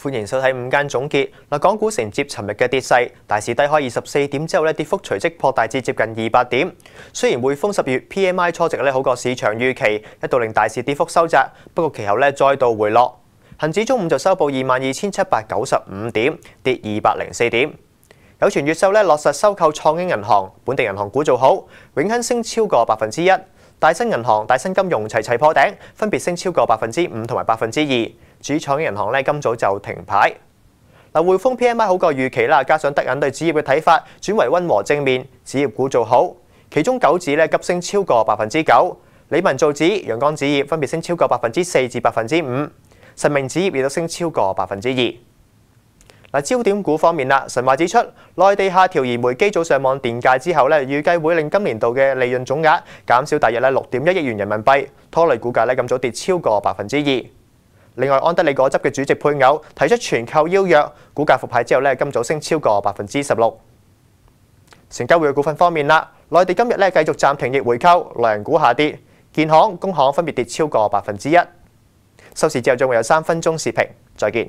歡迎收睇五間總結。嗱，港股承接尋日嘅跌勢，大市低開二十四點之後咧，跌幅隨即擴大至接近二百點。雖然匯豐十月 P M I 初值咧好過市場預期，一度令大市跌幅收窄，不過其後咧再度回落。恒指中午就收報二萬二千七百九十五點，跌二百零四點。有傳越秀咧落實收購創興銀行，本地銀行股做好，永亨升超過百分之一，大新銀行、大新金融齊齊破頂，分別升超過百分之五同埋百分之二。主廠銀行咧，今早就停牌。嗱，匯豐 P M I 好過預期啦，加上德銀對紙業嘅睇法轉為溫和正面，紙業股做好。其中九指咧急升超過百分之九，李文造紙、陽光紙業分別升超過百分之四至百分之五，神明紙業亦都升超過百分之二。嗱，焦點股方面啦，神話指出內地下調燃煤機組上網電價之後咧，預計會令今年度嘅利潤總額減少大約咧六點一億元人民幣，拖累股價咧，今早跌超過百分之二。另外，安德里果汁嘅主席配偶提出全球邀約，股價復牌之後咧，今早升超過百分之十六。成交會嘅股份方面啦，內地今日咧繼續暫停逆回購，兩股下跌，建行、工行分別跌超過百分之一。收市之後仲會有三分鐘視頻，再見。